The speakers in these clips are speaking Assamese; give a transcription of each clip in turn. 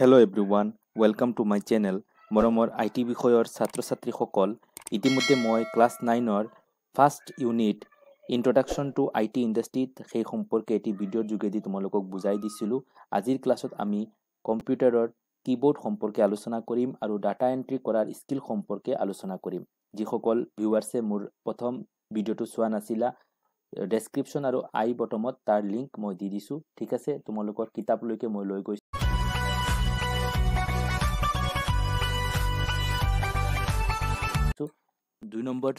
hello' everyone welcome to my channel মৰমৰ আই টি বিষয়ৰ ছাত্ৰ ছাত্ৰীসকল ইতিমধ্যে মই ক্লাছ নাইনৰ first unit introduction to I T ইণ্ডাষ্ট্ৰীত সেই সম্পৰ্কে এটি ভিডিঅ'ৰ যোগেদি তোমালোকক বুজাই দিছিলোঁ আজিৰ ক্লাছত আমি কম্পিউটাৰৰ কীবৰ্ড সম্পৰ্কে আলোচনা কৰিম আৰু ডাটা এণ্ট্ৰি কৰাৰ স্কিল সম্পৰ্কে আলোচনা কৰিম যিসকল ভিউৱাৰ্ছে মোৰ প্ৰথম ভিডিঅ'টো চোৱা নাছিলা ডেছক্ৰিপশ্যন আৰু আই বটমত তাৰ লিংক মই দি দিছোঁ ঠিক আছে তোমালোকৰ কিতাপলৈকে মই লৈ গৈছোঁ দুই নম্বৰ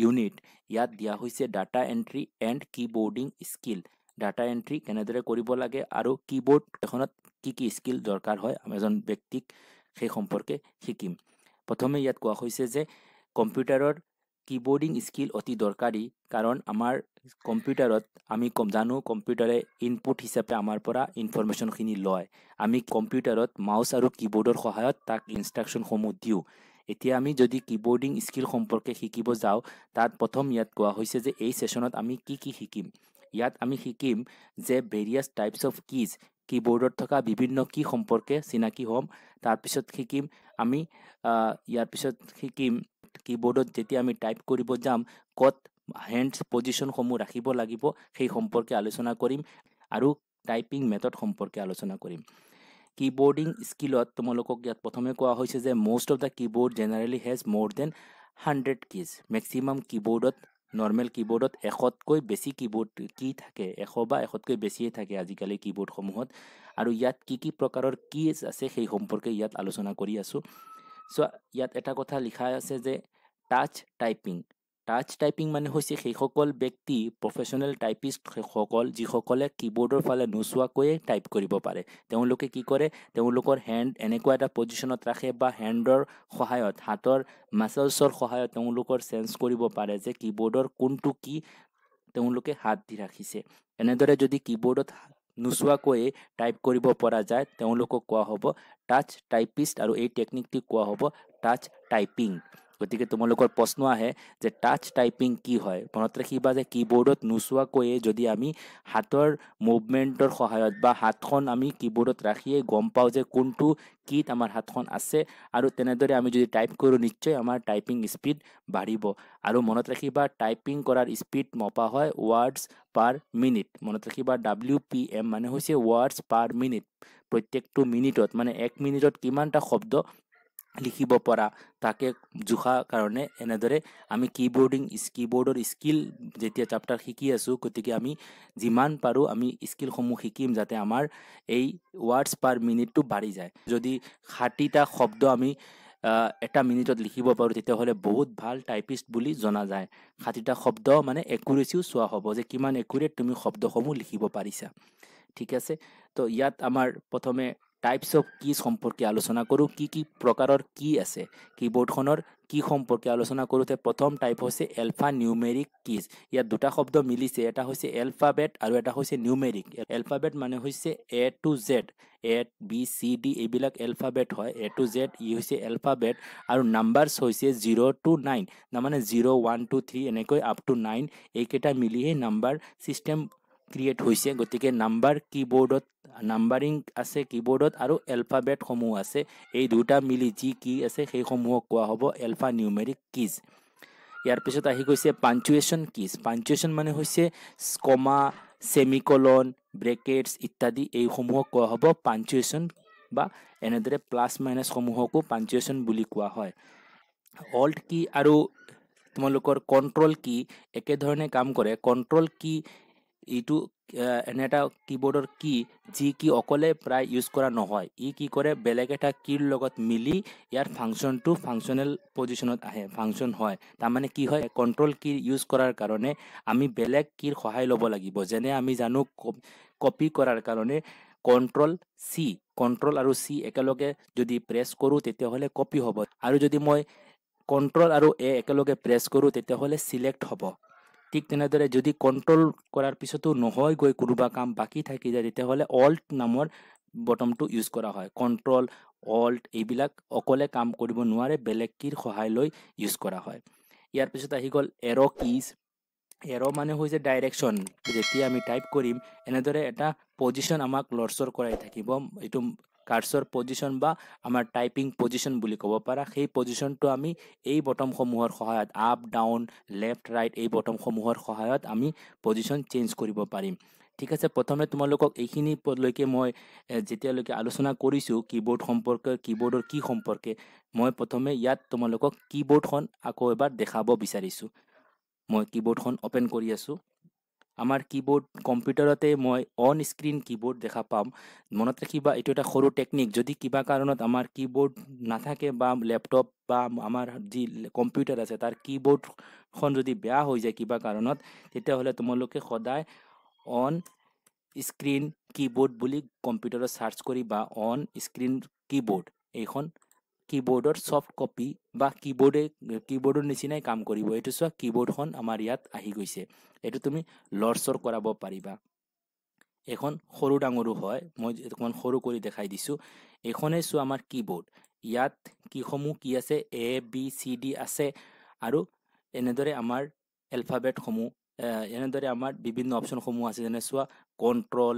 ইউনিট ইয়াত দিয়া হৈছে data entry and keyboarding skill data entry কেনেদৰে কৰিব লাগে আৰু কীবৰ্ড এখনত কি কি স্কিল দৰকাৰ হয় আমি এজন ব্যক্তিক সেই সম্পৰ্কে শিকিম প্ৰথমে ইয়াত কোৱা হৈছে যে কম্পিউটাৰৰ কীবৰ্ডিং স্কিল অতি দৰকাৰী কাৰণ আমাৰ কম্পিউটাৰত আমি জানো কম্পিউটাৰে ইনপুট হিচাপে আমাৰ পৰা ইনফৰ্মেশ্যনখিনি লয় আমি কম্পিউটাৰত মাউছ আৰু কীবৰ্ডৰ সহায়ত তাক ইনষ্ট্ৰাকশ্যনসমূহ দিওঁ এতিয়া আমি যদি কীবৰ্ডিং স্কিল সম্পৰ্কে শিকিব যাওঁ তাত প্ৰথম ইয়াত কোৱা হৈছে যে এই ছেশ্যনত আমি কি কি শিকিম ইয়াত আমি শিকিম যে ভেৰিয়াছ টাইপছ অফ কিজ কীবৰ্ডত থকা বিভিন্ন কি সম্পৰ্কে চিনাকি হ'ম তাৰপিছত শিকিম আমি ইয়াৰ পিছত শিকিম কীবৰ্ডত যেতিয়া আমি টাইপ কৰিব যাম ক'ত হেণ্ডছ পজিশ্যনসমূহ ৰাখিব লাগিব সেই সম্পৰ্কে আলোচনা কৰিম আৰু টাইপিং মেথড সম্পৰ্কে আলোচনা কৰিম কীবোৰ্ডিং স্কিলত তোমালোকক ইয়াত প্ৰথমে কোৱা হৈছে যে most of the keyboard generally has more than hundred keys maximum কীবোৰ্ডত নৰ্মেল কীবোৰ্ডত এশতকৈ বেছি কীবোৰ্ড কি থাকে এশ বা এশতকৈ বেছিয়ে থাকে আজিকালি কীবোৰ্ডসমূহত আৰু ইয়াত কি কি প্ৰকাৰৰ কিজ আছে সেই সম্পৰ্কে ইয়াত আলোচনা কৰি আছোঁ চ' ইয়াত এটা কথা লিখা আছে যে টাচ টাইপিং টাচ টাইপিং মানে হৈছে সেইসকল ব্যক্তি প্ৰফেশ্যনেল টাইপিষ্টসকল যিসকলে কীবৰ্ডৰ ফালে নোচোৱাকৈয়ে টাইপ কৰিব পাৰে তেওঁলোকে কি কৰে তেওঁলোকৰ হেণ্ড এনেকুৱা এটা পজিশ্যনত ৰাখে বা হেণ্ডৰ সহায়ত হাতৰ মাছলছৰ সহায়ত তেওঁলোকৰ চেঞ্জ কৰিব পাৰে যে কীবৰ্ডৰ কোনটো কি তেওঁলোকে হাত দি ৰাখিছে এনেদৰে যদি কীবৰ্ডত নোচোৱাকৈয়ে টাইপ কৰিব পৰা যায় তেওঁলোকক কোৱা হ'ব টাচ টাইপিষ্ট আৰু এই টেকনিকটি কোৱা হ'ব টাচ টাইপিং গতিকে তোমালোকৰ প্ৰশ্ন আহে যে টাচ টাইপিং কি হয় মনত ৰাখিবা যে কীবৰ্ডত নোচোৱাকৈয়ে যদি আমি হাতৰ মুভমেণ্টৰ সহায়ত বা হাতখন আমি কীবৰ্ডত ৰাখিয়েই গম পাওঁ যে কোনটো কীত আমাৰ হাতখন আছে আৰু তেনেদৰে আমি যদি টাইপ কৰোঁ নিশ্চয় আমাৰ টাইপিং স্পীড বাঢ়িব আৰু মনত ৰাখিবা টাইপিং কৰাৰ স্পীড মপা হয় ৱাৰ্ডছ পাৰ মিনিট মনত ৰাখিবা ডাব্লিউ পি এম মানে হৈছে ৱাৰ্ডছ পাৰ মিনিট প্ৰত্যেকটো মিনিটত মানে এক মিনিটত কিমানটা শব্দ লিখিব পৰা তাকে জোখা কাৰণে এনেদৰে আমি কীবৰ্ডিং কীবৰ্ডৰ স্কিল যেতিয়া চাপ্টাৰ শিকি আছোঁ গতিকে আমি যিমান পাৰোঁ আমি স্কিলসমূহ শিকিম যাতে আমাৰ এই ৱাৰ্ডছ পাৰ মিনিটটো বাঢ়ি যায় যদি ষাঠিটা শব্দ আমি এটা মিনিটত লিখিব পাৰোঁ তেতিয়াহ'লে বহুত ভাল টাইপিষ্ট বুলি জনা যায় ষাঠিটা শব্দ মানে একুৰেচিও চোৱা হ'ব যে কিমান একুৰেট তুমি শব্দসমূহ লিখিব পাৰিছা ঠিক আছে তো ইয়াত আমাৰ প্ৰথমে টাইপছ অফ কি সম্পৰ্কে আলোচনা কৰোঁ কি কি প্ৰকাৰৰ কি আছে কীবৰ্ডখনৰ কি সম্পৰ্কে আলোচনা কৰোঁতে প্ৰথম টাইপ হৈছে এলফা নিউমেৰিক কিজ ইয়াত দুটা শব্দ মিলিছে এটা হৈছে এলফাবেট আৰু এটা হৈছে নিউমেৰিক এলফাবেট মানে হৈছে A to Z A B C D এইবিলাক এলফাবেট হয় এ টু জেড ই হৈছে এলফাবেট আৰু নাম্বাৰ্ছ হৈছে জিৰ' টু নাইন মানে জিৰ' ওৱান টু থ্ৰী এনেকৈ আপ টু নাইন এইকেইটা মিলিহে নাম্বাৰ ছিষ্টেম ক্ৰিয়েট হৈছে গতিকে নাম্বাৰ কীবৰ্ডত নাম্বাৰিং আছে কীবৰ্ডত আৰু এলফাবেটসমূহ আছে এই দুটা মিলি যি কি আছে সেইসমূহক কোৱা হ'ব এলফা নিউমেৰিক কিজ ইয়াৰ পিছত আহি গৈছে পাঞ্চুৱেশ্যন কিজ পাঞ্চুৱেশ্যন মানে হৈছে কমা চেমিকলন ব্ৰেকেটছ ইত্যাদি এইসমূহক কোৱা হ'ব পাঞ্চুৱেশ্যন বা এনেদৰে প্লাছ মাইনাছসমূহকো পাঞ্চুৱেশ্যন বুলি কোৱা হয় অল্ট কি আৰু তোমালোকৰ কণ্ট্ৰল কি একেধৰণে কাম কৰে কণ্ট্ৰল কি ইটো এনে এটা কিবোৰ্ডৰ কি যি কি অকলে প্ৰায় ইউজ কৰা নহয় ই কি কৰে বেলেগ এটা কীৰ লগত মিলি ইয়াৰ ফাংচনটো ফাংচনেল পজিশ্যনত আহে ফাংচন হয় তাৰমানে কি হয় কণ্ট্ৰল কী ইউজ কৰাৰ কাৰণে আমি বেলেগ কীৰ সহায় ল'ব লাগিব যেনে আমি জানো কপি কৰাৰ কাৰণে কণ্ট্ৰল চি কণ্ট্ৰল আৰু চি একেলগে যদি প্ৰেছ কৰোঁ তেতিয়াহ'লে কপি হ'ব আৰু যদি মই কণ্ট্ৰল আৰু এ একেলগে প্ৰেছ কৰোঁ তেতিয়াহ'লে ছিলেক্ট হ'ব ঠিক তেনেদৰে যদি কণ্ট্ৰল কৰাৰ পিছতো নহয় গৈ কোনোবা কাম বাকী থাকি যায় তেতিয়াহ'লে অল্ট নামৰ বটমটো ইউজ কৰা হয় কণ্ট্ৰল অল্ট এইবিলাক অকলে কাম কৰিব নোৱাৰে বেলেগ কিৰ সহায় লৈ ইউজ কৰা হয় ইয়াৰ পিছত আহি গ'ল এৰ' কিজ এৰ' মানে হৈছে ডাইৰেকশ্যন যেতিয়া আমি টাইপ কৰিম এনেদৰে এটা পজিশ্যন আমাক লৰচৰ কৰাই থাকিব এইটো কাৰ্চৰ পজিশ্যন বা আমাৰ টাইপিং পজিশ্যন বুলি ক'ব পাৰা সেই পজিশ্যনটো আমি এই বটমসমূহৰ সহায়ত আপ ডাউন লেফ্ট ৰাইট এই বটমসমূহৰ সহায়ত আমি পজিশ্যন চেঞ্জ কৰিব পাৰিম ঠিক আছে প্ৰথমে তোমালোকক এইখিনিলৈকে মই যেতিয়ালৈকে আলোচনা কৰিছোঁ কীবৰ্ড সম্পৰ্কে কীবৰ্ডৰ কি সম্পৰ্কে মই প্ৰথমে ইয়াত তোমালোকক কীবৰ্ডখন আকৌ এবাৰ দেখাব বিচাৰিছোঁ মই কীবৰ্ডখন অ'পেন কৰি আছোঁ আমাৰ কীবৰ্ড কম্পিউটাৰতে মই অন স্ক্ৰীণ কীবৰ্ড দেখা পাম মনত ৰাখিবা এইটো এটা সৰু টেকনিক যদি কিবা কাৰণত আমাৰ কীবৰ্ড নাথাকে বা লেপটপ বা আমাৰ যি কম্পিউটাৰ আছে তাৰ কীবৰ্ডখন যদি বেয়া হৈ যায় কিবা কাৰণত তেতিয়াহ'লে তোমালোকে সদায় অন স্ক্ৰীণ কীবৰ্ড বুলি কম্পিউটাৰত চাৰ্চ কৰি বা অন স্ক্ৰীণ কীবৰ্ড এইখন কীবৰ্ডৰ চফ্ট কপি বা কীবৰ্ডে কীবৰ্ডৰ নিচিনাই কাম কৰিব এইটো চোৱা কীবৰ্ডখন আমাৰ ইয়াত আহি গৈছে এইটো তুমি লৰচৰ কৰাব পাৰিবা এখন সৰু ডাঙৰো হয় মই অকণমান সৰু কৰি দেখাই দিছোঁ এইখনেই চোৱা আমাৰ কীবৰ্ড ইয়াত কিসমূহ কি আছে এ বি চি ডি আছে আৰু এনেদৰে আমাৰ এলফাবেটসমূহ এনেদৰে আমাৰ বিভিন্ন অপশ্যনসমূহ আছে যেনে চোৱা কণ্ট্ৰল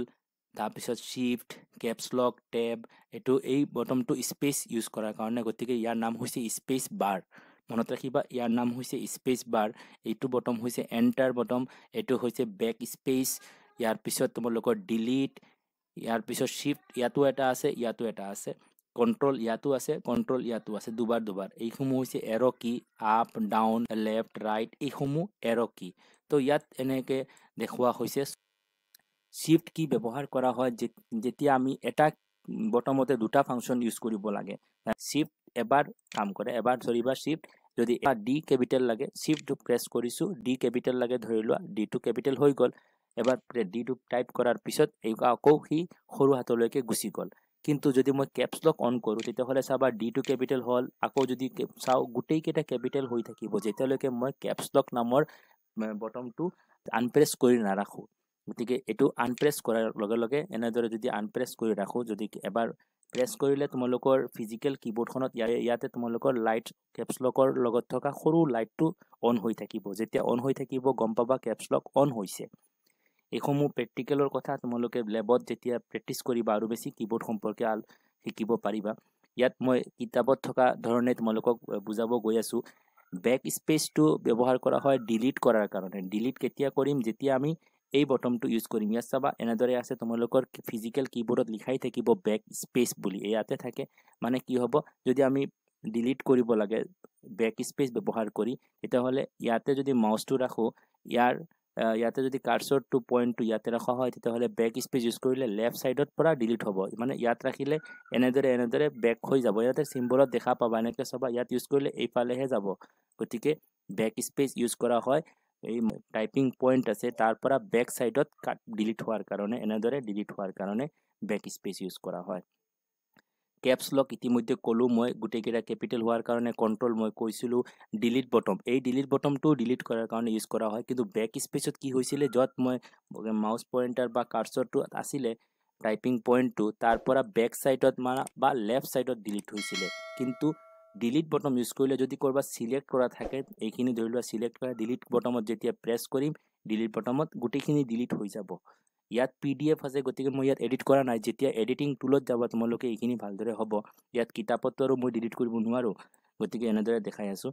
তাৰপিছত শ্বিফ্ট কেপছলক টেব এইটো এই বটমটো স্পেচ ইউজ কৰাৰ কাৰণে গতিকে ইয়াৰ নাম হৈছে স্পেচ বাৰ মনত ৰাখিবা ইয়াৰ নাম হৈছে স্পেচ বাৰ এইটো বটম হৈছে এণ্টাৰ বটম এইটো হৈছে বেক স্পেচ ইয়াৰ পিছত তোমালোকৰ ডিলিট ইয়াৰ পিছত শ্বিফ্ট ইয়াতো এটা আছে ইয়াতো এটা আছে কণ্ট্ৰল ইয়াতো আছে কণ্ট্ৰল ইয়াতো আছে দুবাৰ দুবাৰ এইসমূহ হৈছে এৰ' কি আপ ডাউন লেফ্ট ৰাইট এইসমূহ এৰ' কি তো ইয়াত এনেকৈ দেখুওৱা হৈছে শ্বিফ্ট কি ব্যৱহাৰ কৰা হয় যেতিয়া আমি এটা বটমতে দুটা ফাংচন ইউজ কৰিব লাগে শ্বিফ্ট এবাৰ কাম কৰে এবাৰ ধৰিবা শ্বিফ্ট যদি এটা ডি কেপিটেল লাগে শিফটটো প্ৰেছ কৰিছো ডি কেপিটেল লাগে ধৰি লোৱা টু কেপিটেল হৈ গ'ল এবাৰ ডি ডিটো টাইপ কৰাৰ পিছত এই আকৌ সি সৰু হাতলৈকে গুচি গ'ল কিন্তু যদি মই কেপছ লক অন কৰোঁ তেতিয়াহ'লে চাবা টু কেপিটেল হ'ল আকৌ যদি চাওঁ গোটেইকেইটা কেপিটেল হৈ থাকিব যেতিয়ালৈকে মই কেপছ লক নামৰ বটমটো আনপ্ৰেছ কৰি নাৰাখোঁ গতিকে এইটো আনপ্ৰেছ কৰাৰ লগে লগে এনেদৰে যদি আনপ্ৰেছ কৰি ৰাখোঁ যদি এবাৰ প্ৰেস কৰলে তোমালোকৰ ফিজিক্যাল কিবোৰ্ড খনত ইয়াতে তোমালোকৰ লাইট ক্যাপস লকৰ লগত থকা সৰু লাইটটো অন হৈ থাকিব যেতিয়া অন হৈ থাকিব গম পাবা ক্যাপস লক অন হৈছে এইসমূহ প্ৰেক্টিকেলৰ কথা তোমালোকে লেবত যেতিয়া প্ৰেক্টিচ কৰিবা আৰু বেছি কিবোৰ্ড সম্পৰ্কে শিকিব পাৰিবা ইয়াত মই কিতাপত থকা ধৰণে তোমালোকক বুজাব গৈ আছোঁ বেক স্পেচটো ব্যৱহাৰ কৰা হয় ডিলিট কৰাৰ কাৰণে ডিলিট কেতিয়া কৰিম যেতিয়া আমি এই বটমটো ইউজ কৰিম ইয়াত চাবা এনেদৰে আছে তোমালোকৰ ফিজিকেল কীবোৰ্ডত লিখাই থাকিব বেক স্পেচ বুলি ইয়াতে থাকে মানে কি হ'ব যদি আমি ডিলিট কৰিব লাগে বেক স্পেচ ব্যৱহাৰ কৰি তেতিয়াহ'লে ইয়াতে যদি মাউচটো ৰাখোঁ ইয়াৰ ইয়াতে যদি কাৰ্চৰটো পইণ্টটো ইয়াতে ৰখা হয় তেতিয়াহ'লে বেক স্পেচ ইউজ কৰিলে লেফ্ট ছাইডৰ পৰা ডিলিট হ'ব মানে ইয়াত ৰাখিলে এনেদৰে এনেদৰে বেক হৈ যাব ইয়াতে চিম্বলত দেখা পাবা এনেকৈ চাবা ইয়াত ইউজ কৰিলে এইফালেহে যাব গতিকে বেক স্পেচ ইউজ কৰা হয় এই টাইপিং পয়েন্ট আছে তারপর ব্যাক সাইডত ডিলিট হওয়ার কারণে এনেদরে ডিলিট হওয়ার কারণে ব্যাক স্পেস ইউজ করা হয় কেপসলক ইতিমধ্যে কলো মই গোটেকেটা ক্যাপিটেল হওয়ার কারণে কন্ট্রোল মই কইছিল ডিলিট বটম এই ডিলিট বটমটো ডিলিট করার কারণে ইউজ করা হয় কিন্তু ব্যাক স্পেসত কি হয়েছিল যত মই মাউস পয়েন্টার বা কার্সরটো আসিলে টাইপিং পয়েন্টটো তারপর ব্যাক সাইডত মানে বা লেফট সাইডত ডিলিট হয়েছিল কিন্তু ডিলিট বটম ইউজ কৰিলে যদি কৰবা সিলেক্ট কৰা থাকে এইখিনি ধৰি লোৱা সিলেক্ট কৰা ডিলিট বটমত যেতিয়া প্ৰেছ কৰিম ডিলিট বটমত গোটেখিনি ডিলিট হৈ যাব ইয়াত পিডিএফ আছে গতিকে মই ইয়াত এডিট কৰা নাই যেতিয়া এডিটিং টুলত যাবা তোমালোকে এইখিনি ভালদৰে হব ইয়াত কিতাপ কিতাপত্ৰ মই ডিলিট কৰিব নো গতিকে এনেদৰে দেখাই আছো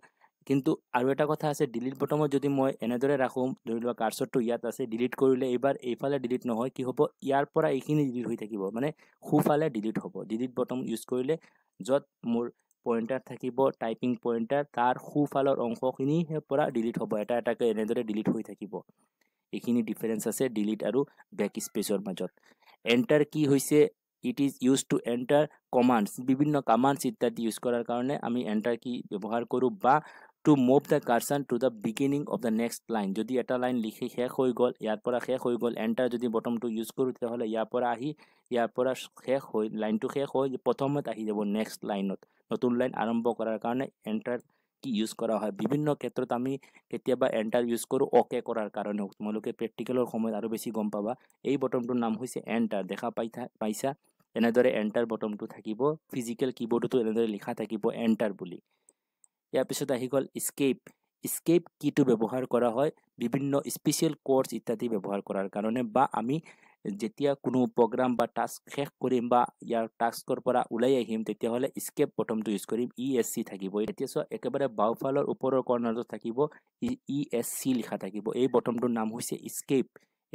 কিন্তু আৰু এটা কথা আছে ডিলিট বটমত যদি মই এনেদৰে ৰাখোঁ ধৰি লোৱা কাৰ্চৰটো ইয়াত আছে ডিলিট কৰিলে এইবাৰ এইফালে ডিলিট নহয় কি হ'ব ইয়াৰ পৰা এইখিনি ডিলিট হৈ থাকিব মানে সোঁফালে ডিলিট হ'ব ডিলিট বটম ইউজ কৰিলে য'ত মোৰ পইণ্টাৰ থাকিব টাইপিং পইণ্টাৰ তাৰ সোঁফালৰ অংশখিনিৰ পৰা ডিলিট হ'ব এটা এটাকৈ এনেদৰে ডিলিট হৈ থাকিব এইখিনি ডিফাৰেঞ্চ আছে ডিলিট আৰু বেক স্পেচৰ মাজত এণ্টাৰ কি হৈছে it is use to enter commands বিভিন্ন কামাণ্ডছ ইত্যাদি ইউজ কৰাৰ কাৰণে আমি এণ্টাৰ কি ব্যৱহাৰ কৰোঁ বা to move the cursor to the beginning of the next line যদি এটা লাইন লিখি শেষ হৈ গ'ল ইয়াৰ পৰা শেষ হৈ গ'ল এণ্টাৰ যদি বটমটো ইউজ কৰোঁ তেতিয়াহ'লে ইয়াৰ পৰা আহি ইয়াৰ পৰা শেষ হৈ লাইনটো শেষ হৈ প্ৰথমত আহি যাব নেক্সট লাইনত নতুন লাইন আৰম্ভ কৰাৰ কাৰণে এণ্টাৰ কি ইউজ কৰা হয় বিভিন্ন ক্ষেত্ৰত আমি কেতিয়াবা এণ্টাৰ ইউজ কৰোঁ অ'কে কৰাৰ কাৰণে তোমালোকে প্ৰেক্টিকেলৰ সময়ত আৰু বেছি গম পাবা এই বটমটোৰ নাম হৈছে এণ্টাৰ দেখা পাই পাইছা এনেদৰে এণ্টাৰ বটমটো থাকিব ফিজিকেল কীবৰ্ডতো এনেদৰে লিখা থাকিব এণ্টাৰ বুলি ইয়াৰ পিছত আহি গ'ল স্কেপ স্কেপ কিটো ব্যৱহাৰ কৰা হয় বিভিন্ন স্পেচিয়েল কোৰ্চ ইত্যাদি ব্যৱহাৰ কৰাৰ কাৰণে বা আমি যেতিয়া কোনো প্ৰগ্ৰাম বা টাস্ক শেষ কৰিম বা ইয়াৰ টাস্কৰ পৰা ওলাই আহিম তেতিয়াহ'লে স্কেপ বটমটো ইউজ কৰিম ই e এছ চি থাকিব এতিয়া চোৱা একেবাৰে বাওঁফালৰ ওপৰৰ কৰ্ণাৰটো থাকিব ই এছ e চি লিখা থাকিব এই বটমটোৰ নাম হৈছে স্কেপ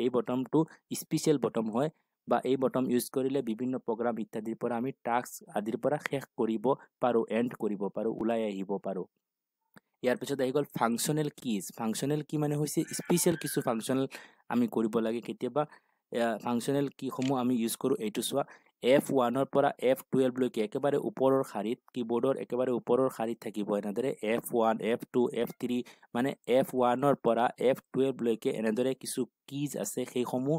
এই বটমটো স্পেচিয়েল বটম হয় বা এই বটম ইউজ কৰিলে বিভিন্ন প্ৰগ্ৰাম ইত্যাদিৰ পৰা আমি টাস্ক আদিৰ পৰা শেষ কৰিব পাৰোঁ এণ্ড কৰিব পাৰোঁ ওলাই আহিব পাৰোঁ ইয়াৰ পিছত আহি গ'ল ফাংচনেল কিজ ফাংচনেল কি মানে হৈছে স্পেচিয়েল কিছু ফাংচনেল আমি কৰিব লাগে কেতিয়াবা ফাংচনেল কিসমূহ আমি ইউজ কৰোঁ এইটো চোৱা এফ ওৱানৰ পৰা এফ টুৱেলভলৈকে একেবাৰে ওপৰৰ শাৰীত কীবৰ্ডৰ একেবাৰে ওপৰৰ শাৰীত থাকিব এনেদৰে F one F two F three মানে এফ ওৱানৰ পৰা এফ টুৱেলভলৈকে এনেদৰে কিছু কিজ আছে সেইসমূহ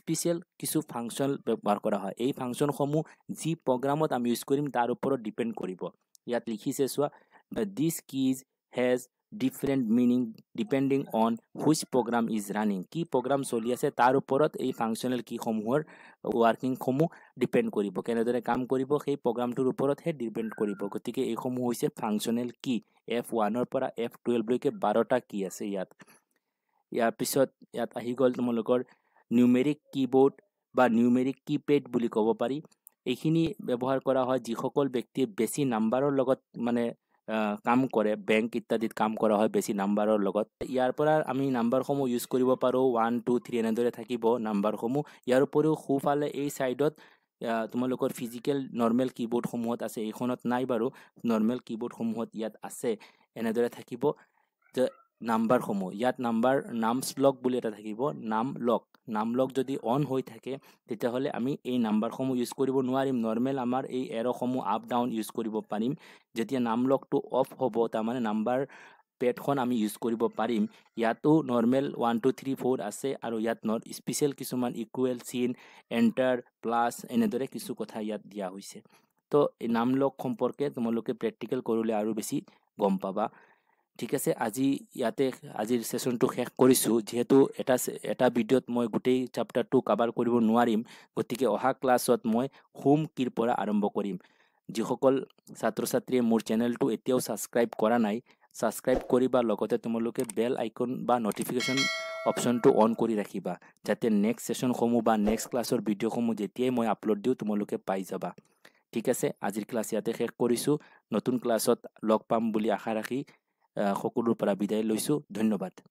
স্পেচিয়েল কিছু ফাংচন ব্যৱহাৰ কৰা হয় এই ফাংচনসমূহ যি প্ৰগ্ৰামত আমি ইউজ কৰিম তাৰ ওপৰত ডিপেণ্ড কৰিব ইয়াত লিখিছে চোৱা this keys has different meaning depending on which program is running কি প্ৰগ্ৰাম চলি আছে তাৰ ওপৰত এই ফাংচনেল কীসমূহৰ ৱাৰ্কিংসমূহ ডিপেণ্ড কৰিব কেনেদৰে কাম কৰিব সেই প্ৰগ্ৰামটোৰ ওপৰতহে ডিপেণ্ড কৰিব গতিকে এইসমূহ হৈছে ফাংচনেল কি এফ ওৱানৰ পৰা এফ টুৱেলভলৈকে বাৰটা কি আছে ইয়াত ইয়াৰ পিছত ইয়াত আহি গ'ল তোমালোকৰ নিউমেৰিক কীবোৰ্ড বা নিউমেৰিক কীপেড বুলি ক'ব পাৰি এইখিনি ব্যৱহাৰ কৰা হয় যিসকল ব্যক্তিয়ে বেছি নাম্বাৰৰ লগত মানে কাম কৰে বেংক ইত্যাদিত কাম কৰা হয় বেছি নাম্বাৰৰ লগত ইয়াৰ পৰা আমি নাম্বাৰসমূহ ইউজ কৰিব পাৰোঁ ওৱান টু থ্ৰী এনেদৰে থাকিব নাম্বাৰসমূহ ইয়াৰ উপৰিও সোঁফালে এই ছাইডত তোমালোকৰ ফিজিকেল নৰ্মেল কীবৰ্ডসমূহত আছে এইখনত নাই বাৰু নৰ্মেল কীবৰ্ডসমূহত ইয়াত আছে এনেদৰে থাকিব নাম্বাৰসমূহ ইয়াত নাম্বাৰ নাম শ্লক বুলি এটা থাকিব নাম লক নামলক যদি অন হৈ থাকে তেতিয়াহ'লে আমি এই নাম্বাৰসমূহ ইউজ কৰিব নোৱাৰিম নৰ্মেল আমাৰ এই এৰসমূহ আপ ডাউন ইউজ কৰিব পাৰিম যেতিয়া নামলকটো অফ হ'ব তাৰমানে নাম্বাৰ পেডখন আমি ইউজ কৰিব পাৰিম ইয়াতো normal one two three four আছে আৰু ইয়াত নৰ স্পেচিয়েল কিছুমান ইকুৱেল চিন এণ্টাৰ প্লাছ এনেদৰে কিছু কথা ইয়াত দিয়া হৈছে তো নামলক সম্পৰ্কে তোমালোকে প্ৰেক্টিকেল কৰিলে আৰু বেছি গম পাবা ঠিক আছে আজি ইয়াতে আজিৰ ছেশ্যনটো শেষ কৰিছোঁ যিহেতু এটা এটা ভিডিঅ'ত মই গোটেই চাপ্টাৰটো কাভাৰ কৰিব নোৱাৰিম গতিকে অহা ক্লাছত মই হোম কিৰ পৰা আৰম্ভ কৰিম যিসকল ছাত্ৰ ছাত্ৰীয়ে মোৰ চেনেলটো এতিয়াও ছাবস্ক্ৰাইব কৰা নাই ছাবস্ক্ৰাইব কৰিবা লগতে তোমালোকে বেল আইকন বা ন'টিফিকেশ্যন অপশ্যনটো অন কৰি ৰাখিবা যাতে নেক্সট ছেশ্যনসমূহ বা নেক্সট ক্লাছৰ ভিডিঅ'সমূহ যেতিয়াই মই আপলোড দিওঁ তোমালোকে পাই যাবা ঠিক আছে আজিৰ ক্লাছ ইয়াতে শেষ কৰিছোঁ নতুন ক্লাছত লগ পাম বুলি আশা ৰাখি সকলোৰ পৰা বিদায় লৈছোঁ ধন্যবাদ